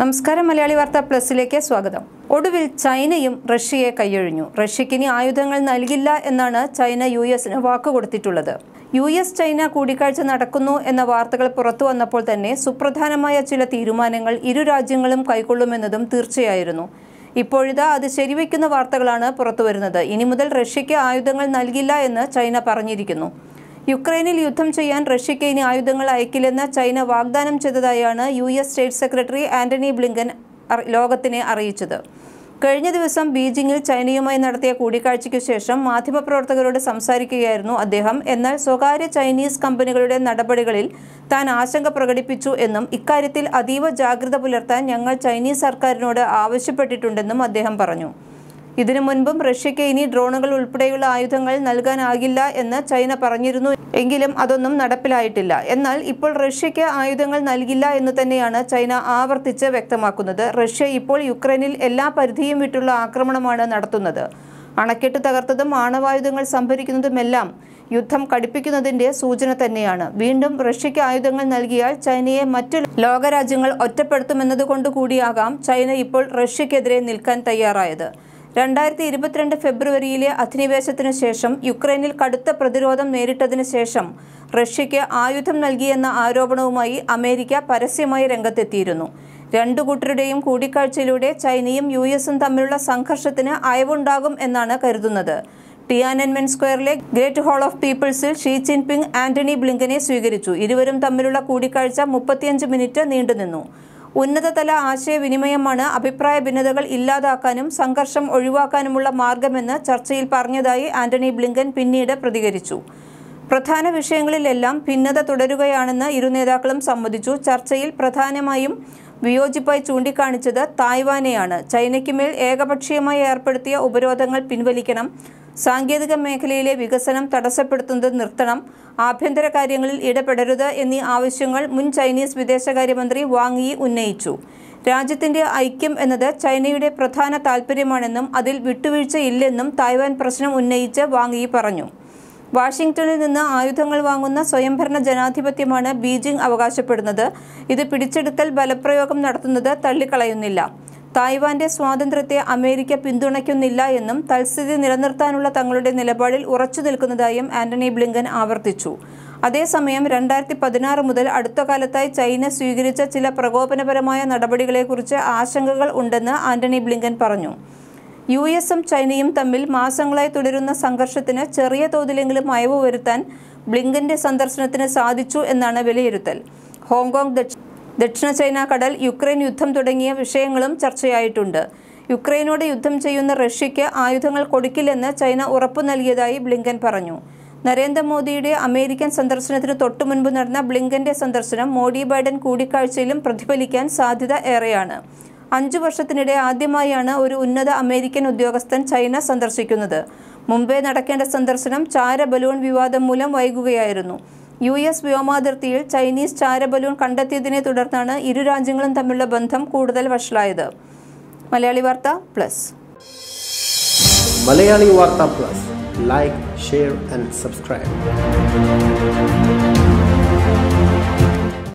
നമസ്കാരം മലയാളി വാർത്ത പ്ലസിലേക്ക് സ്വാഗതം ഒടുവിൽ ചൈനയും റഷ്യയെ കൈയൊഴിഞ്ഞു റഷ്യക്കിനി ആയുധങ്ങൾ നൽകില്ല എന്നാണ് ചൈന യു എസിന് വാക്കുകൊടുത്തിട്ടുള്ളത് യു എസ് ചൈന കൂടിക്കാഴ്ച നടക്കുന്നു എന്ന വാർത്തകൾ പുറത്തു വന്നപ്പോൾ തന്നെ സുപ്രധാനമായ ചില തീരുമാനങ്ങൾ ഇരു രാജ്യങ്ങളും കൈക്കൊള്ളുമെന്നതും തീർച്ചയായിരുന്നു ഇപ്പോഴിതാ അത് ശരിവയ്ക്കുന്ന വാർത്തകളാണ് പുറത്തുവരുന്നത് ഇനി മുതൽ റഷ്യയ്ക്ക് ആയുധങ്ങൾ നൽകില്ല എന്ന് ചൈന പറഞ്ഞിരിക്കുന്നു യുക്രൈനിൽ യുദ്ധം ചെയ്യാൻ റഷ്യയ്ക്ക് ഇനി ആയുധങ്ങൾ അയക്കില്ലെന്ന് ചൈന വാഗ്ദാനം ചെയ്തതായാണ് U S state secretary Antony Blinken ലോകത്തിനെ അറിയിച്ചത് കഴിഞ്ഞ ദിവസം ബീജിംഗിൽ ചൈനയുമായി നടത്തിയ കൂടിക്കാഴ്ചയ്ക്ക് ശേഷം മാധ്യമപ്രവർത്തകരോട് സംസാരിക്കുകയായിരുന്നു അദ്ദേഹം എന്നാൽ സ്വകാര്യ ചൈനീസ് കമ്പനികളുടെ നടപടികളിൽ താൻ ആശങ്ക പ്രകടിപ്പിച്ചു എന്നും ഇക്കാര്യത്തിൽ അതീവ ജാഗ്രത പുലർത്താൻ ഞങ്ങൾ ചൈനീസ് സർക്കാരിനോട് ആവശ്യപ്പെട്ടിട്ടുണ്ടെന്നും അദ്ദേഹം പറഞ്ഞു ഇതിനു മുൻപും റഷ്യയ്ക്ക് ഇനി ഡ്രോണുകൾ ഉൾപ്പെടെയുള്ള ആയുധങ്ങൾ നൽകാനാകില്ല എന്ന് ചൈന പറഞ്ഞിരുന്നു എങ്കിലും അതൊന്നും നടപ്പിലായിട്ടില്ല എന്നാൽ ഇപ്പോൾ റഷ്യയ്ക്ക് ആയുധങ്ങൾ നൽകില്ല എന്ന് തന്നെയാണ് ചൈന ആവർത്തിച്ച് വ്യക്തമാക്കുന്നത് റഷ്യ ഇപ്പോൾ യുക്രൈനിൽ എല്ലാ പരിധിയും വിട്ടുള്ള ആക്രമണമാണ് നടത്തുന്നത് അണക്കെട്ട് തകർത്തതും ആണവായുധങ്ങൾ സംഭരിക്കുന്നതുമെല്ലാം യുദ്ധം കടുപ്പിക്കുന്നതിന്റെ സൂചന തന്നെയാണ് വീണ്ടും റഷ്യയ്ക്ക് ആയുധങ്ങൾ നൽകിയാൽ ചൈനയെ മറ്റു ലോകരാജ്യങ്ങൾ ഒറ്റപ്പെടുത്തുമെന്നതുകൊണ്ടുകൂടിയാകാം ചൈന ഇപ്പോൾ റഷ്യക്കെതിരെ നിൽക്കാൻ തയ്യാറായത് രണ്ടായിരത്തി ഇരുപത്തിരണ്ട് ഫെബ്രുവരിയിലെ അധിനിവേശത്തിനു ശേഷം യുക്രൈനിൽ കടുത്ത പ്രതിരോധം നേരിട്ടതിനു ശേഷം റഷ്യയ്ക്ക് ആയുധം നൽകിയെന്ന ആരോപണവുമായി അമേരിക്ക പരസ്യമായി രംഗത്തെത്തിയിരുന്നു രണ്ടു കൂട്ടരുടെയും കൂടിക്കാഴ്ചയിലൂടെ ചൈനയും യു എസും തമ്മിലുള്ള സംഘർഷത്തിന് അയവുണ്ടാകും എന്നാണ് കരുതുന്നത് ടിയാനൻമെൻ സ്ക്വയറിലെ ഗ്രേറ്റ് ഹാൾ ഓഫ് പീപ്പിൾസിൽ ഷീ പിങ് ആന്റണി ബ്ലിങ്കനെ സ്വീകരിച്ചു ഇരുവരും തമ്മിലുള്ള കൂടിക്കാഴ്ച മുപ്പത്തിയഞ്ച് മിനിറ്റ് നീണ്ടുനിന്നു ഉന്നതതല ആശയവിനിമയമാണ് അഭിപ്രായ ഭിന്നതകൾ ഇല്ലാതാക്കാനും സംഘർഷം ഒഴിവാക്കാനുമുള്ള മാർഗമെന്ന് ചർച്ചയിൽ പറഞ്ഞതായി ആന്റണി ബ്ലിങ്കൻ പിന്നീട് പ്രതികരിച്ചു പ്രധാന വിഷയങ്ങളിലെല്ലാം ഭിന്നത തുടരുകയാണെന്ന് ഇരു നേതാക്കളും സമ്മതിച്ചു ചർച്ചയിൽ പ്രധാനമായും വിയോജിപ്പായി ചൂണ്ടിക്കാണിച്ചത് തായ്വാനെയാണ് മേൽ ഏകപക്ഷീയമായി ഏർപ്പെടുത്തിയ ഉപരോധങ്ങൾ പിൻവലിക്കണം സാങ്കേതിക മേഖലയിലെ വികസനം തടസ്സപ്പെടുത്തുന്നത് നിർത്തണം ആഭ്യന്തര കാര്യങ്ങളിൽ ഇടപെടരുത് എന്നീ ആവശ്യങ്ങൾ മുൻ ചൈനീസ് വിദേശകാര്യമന്ത്രി വാങ് യി ഉന്നയിച്ചു രാജ്യത്തിന്റെ ഐക്യം എന്നത് ചൈനയുടെ പ്രധാന താൽപ്പര്യമാണെന്നും അതിൽ വിട്ടുവീഴ്ചയില്ലെന്നും തായ്വാൻ പ്രശ്നം ഉന്നയിച്ച് വാങ് യി പറഞ്ഞു വാഷിംഗ്ടണിൽ നിന്ന് ആയുധങ്ങൾ വാങ്ങുന്ന സ്വയംഭരണ ജനാധിപത്യമാണ് ബീജിംഗ് അവകാശപ്പെടുന്നത് ഇത് പിടിച്ചെടുക്കൽ ബലപ്രയോഗം നടത്തുന്നത് തള്ളിക്കളയുന്നില്ല തായ്വാന്റെ സ്വാതന്ത്ര്യത്തെ അമേരിക്ക പിന്തുണയ്ക്കുന്നില്ല എന്നും തൽസ്ഥിതി നിലനിർത്താനുള്ള തങ്ങളുടെ നിലപാടിൽ ഉറച്ചു നിൽക്കുന്നതായും ആന്റണി ബ്ലിങ്കൻ ആവർത്തിച്ചു അതേസമയം രണ്ടായിരത്തി പതിനാറ് മുതൽ അടുത്ത കാലത്തായി ചൈന സ്വീകരിച്ച ചില പ്രകോപനപരമായ നടപടികളെക്കുറിച്ച് ആശങ്കകൾ ഉണ്ടെന്ന് ആന്റണി ബ്ലിങ്കൻ പറഞ്ഞു യു എസും ചൈനയും തമ്മിൽ മാസങ്ങളായി തുടരുന്ന സംഘർഷത്തിന് ചെറിയ തോതിലെങ്കിലും അയവ് വരുത്താൻ ബ്ലിങ്കന്റെ സന്ദർശനത്തിന് സാധിച്ചു എന്നാണ് വിലയിരുത്തൽ ഹോങ്കോങ് ദക്ഷിണ ചൈന കടൽ യുക്രൈൻ യുദ്ധം തുടങ്ങിയ വിഷയങ്ങളും ചർച്ചയായിട്ടുണ്ട് യുക്രൈനോട് യുദ്ധം ചെയ്യുന്ന റഷ്യയ്ക്ക് ആയുധങ്ങൾ കൊടുക്കില്ലെന്ന് ചൈന ഉറപ്പു നൽകിയതായി ബ്ലിങ്കൻ പറഞ്ഞു നരേന്ദ്രമോദിയുടെ അമേരിക്കൻ സന്ദർശനത്തിന് തൊട്ടുമുൻപ് നടന്ന ബ്ലിങ്കന്റെ സന്ദർശനം മോഡി ബൈഡൻ കൂടിക്കാഴ്ചയിലും പ്രതിഫലിക്കാൻ സാധ്യത ഏറെയാണ് അഞ്ചു വർഷത്തിനിടെ ആദ്യമായാണ് ഒരു ഉന്നത അമേരിക്കൻ ഉദ്യോഗസ്ഥൻ ചൈന സന്ദർശിക്കുന്നത് മുംബൈ നടക്കേണ്ട സന്ദർശനം ചാര ബലൂൺ വിവാദം മൂലം വൈകുകയായിരുന്നു യു എസ് വ്യോമാതിർത്തിയിൽ ചൈനീസ് ചാര ബലൂൺ കണ്ടെത്തിയതിനെ തുടർന്നാണ് ഇരു രാജ്യങ്ങളും തമ്മിലുള്ള ബന്ധം കൂടുതൽ വഷളായത് മലയാളി വാർത്ത പ്ലസ് മലയാളി വാർത്ത plus like share and subscribe